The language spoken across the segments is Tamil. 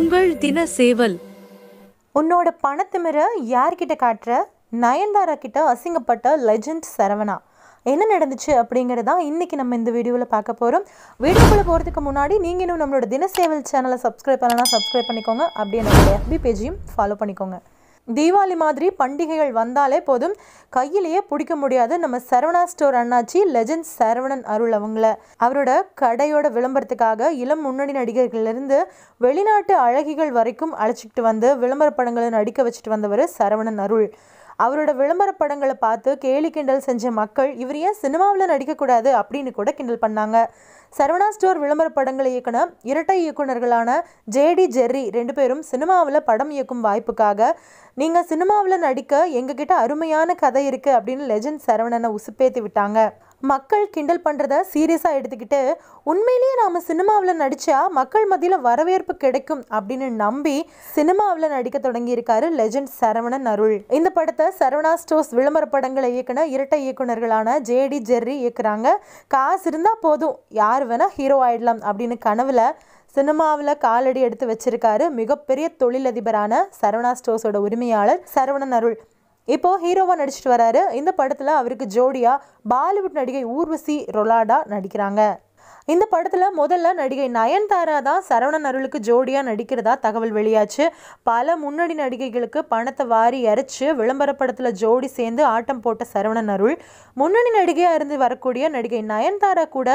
உங்கள் தின சேவல் உன்னோட பணத்திமிர யார்கிட்ட காட்டுற நயன்தாரா கிட்ட அசிங்கப்பட்ட லெஜண்ட் சரவணா என்ன நடந்துச்சு அப்படிங்கிறதா இன்றைக்கி நம்ம இந்த வீடியோவில் பார்க்க போகிறோம் வீடியோக்குள்ளே போகிறதுக்கு முன்னாடி நீங்கள் இன்னும் நம்மளோட தினசேவல் சேனலை சப்ஸ்கிரைப் பண்ணலாம் சப்ஸ்கிரைப் பண்ணிக்கோங்க அப்படியே நம்மளோட எஃபி பேஜையும் ஃபாலோ பண்ணிக்கோங்க தீபாவளி மாதிரி பண்டிகைகள் வந்தாலே போதும் கையிலேயே பிடிக்க முடியாது நம்ம சரவணா ஸ்டோர் அண்ணாச்சி லெஜண்ட் சரவணன் அருள் அவங்கள அவரோட கடையோட விளம்பரத்துக்காக இளம் முன்னணி நடிகர்களிலிருந்து வெளிநாட்டு அழகிகள் வரைக்கும் அழைச்சிக்கிட்டு வந்து விளம்பர படங்களை நடிக்க வச்சுட்டு வந்தவர் சரவணன் அருள் அவரோட விளம்பர படங்களை பார்த்து கேலி கிண்டல் செஞ்ச மக்கள் இவர் ஏன் சினிமாவில் நடிக்கக்கூடாது அப்படின்னு கூட கிண்டல் பண்ணாங்க சரவணா ஸ்டோர் விளம்பர படங்களை இயக்குன இரட்டை இயக்குநர்களான ஜேடி ஜெர்ரி ரெண்டு பேரும் சினிமாவில் படம் இயக்கும் வாய்ப்புக்காக நீங்கள் சினிமாவில் நடிக்க எங்ககிட்ட அருமையான கதை இருக்குது அப்படின்னு லெஜண்ட் சரவணனை உசுப்பேத்தி விட்டாங்க மக்கள் கிண்டல் பண்ணுறத சீரியஸாக எடுத்துக்கிட்டு உண்மையிலேயே நாம் சினிமாவில் நடித்தா மக்கள் மத்தியில் வரவேற்பு கிடைக்கும் அப்படின்னு நம்பி சினிமாவில் நடிக்க தொடங்கியிருக்காரு லெஜண்ட் சரவணன் அருள் இந்த படத்தை சரவணா ஸ்டோர்ஸ் விளம்பர படங்களை இயக்குன இரட்டை இயக்குநர்களான ஜேடி ஜெர்ரி இயக்குறாங்க காசு இருந்தால் போதும் யார் வேணால் ஹீரோ ஆயிடலாம் அப்படின்னு கனவில் சினிமாவில் காலடி எடுத்து வச்சிருக்காரு மிகப்பெரிய தொழிலதிபரான சரவணா ஸ்டோர்ஸோட உரிமையாளர் சரவணன் அருள் இப்போது ஹீரோவாக நடிச்சிட்டு வராரு இந்த படத்தில் அவருக்கு ஜோடியாக பாலிவுட் நடிகை ஊர்வசி ரொலாடா நடிக்கிறாங்க இந்த படத்தில் முதல்ல நடிகை நயன்தாரா தான் சரவணன் அருளுக்கு ஜோடியாக நடிக்கிறதா தகவல் வெளியாச்சு பல முன்னணி நடிகைகளுக்கு பணத்தை வாரி இறைச்சி விளம்பர படத்தில் ஜோடி சேர்ந்து ஆட்டம் போட்ட சரவணன் அருள் முன்னணி நடிகையாக இருந்து வரக்கூடிய நடிகை நயன்தாரா கூட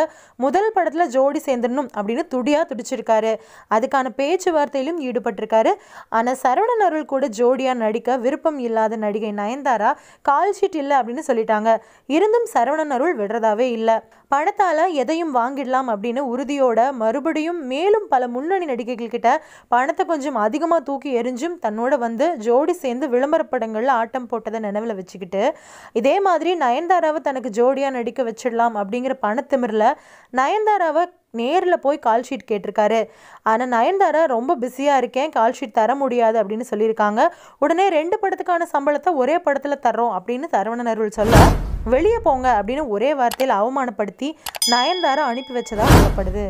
முதல் படத்தில் ஜோடி சேர்ந்துடணும் அப்படின்னு துடியாக துடிச்சிருக்காரு அதுக்கான பேச்சுவார்த்தையிலும் ஈடுபட்டிருக்காரு ஆனால் சரவணன் அருள் கூட ஜோடியாக நடிக்க விருப்பம் இல்லாத நடிகை நயன்தாரா கால் ஷீட் இல்லை அப்படின்னு சொல்லிட்டாங்க இருந்தும் சரவணன் அருள் விடுறதாவே இல்லை பணத்தால் எதையும் வாங்கிடலாம் பண்ணிடலாம் அப்படின்னு உறுதியோட மறுபடியும் மேலும் பல முன்னணி நடிகைகள் கிட்ட பணத்தை கொஞ்சம் அதிகமாக தூக்கி எரிஞ்சும் தன்னோட வந்து ஜோடி சேர்ந்து விளம்பர படங்களில் ஆட்டம் போட்டதை நினைவில் வச்சுக்கிட்டு இதே மாதிரி நயன்தாராவை தனக்கு ஜோடியாக நடிக்க வச்சிடலாம் அப்படிங்கிற பணத்திமிரில் நயன்தாராவை நேரில் போய் கால் ஷீட் கேட்டிருக்காரு ஆனால் நயன்தாரா ரொம்ப பிஸியாக இருக்கேன் கால் ஷீட் தர முடியாது அப்படின்னு சொல்லியிருக்காங்க உடனே ரெண்டு படத்துக்கான சம்பளத்தை ஒரே படத்தில் தர்றோம் அப்படின்னு சரவணன் அருள் சொல்ல வெளியே போங்க அப்படின்னு ஒரே வார்த்தையில் அவமானப்படுத்தி நயன்தாரா அனுப்பி வச்சதாக சொல்லப்படுது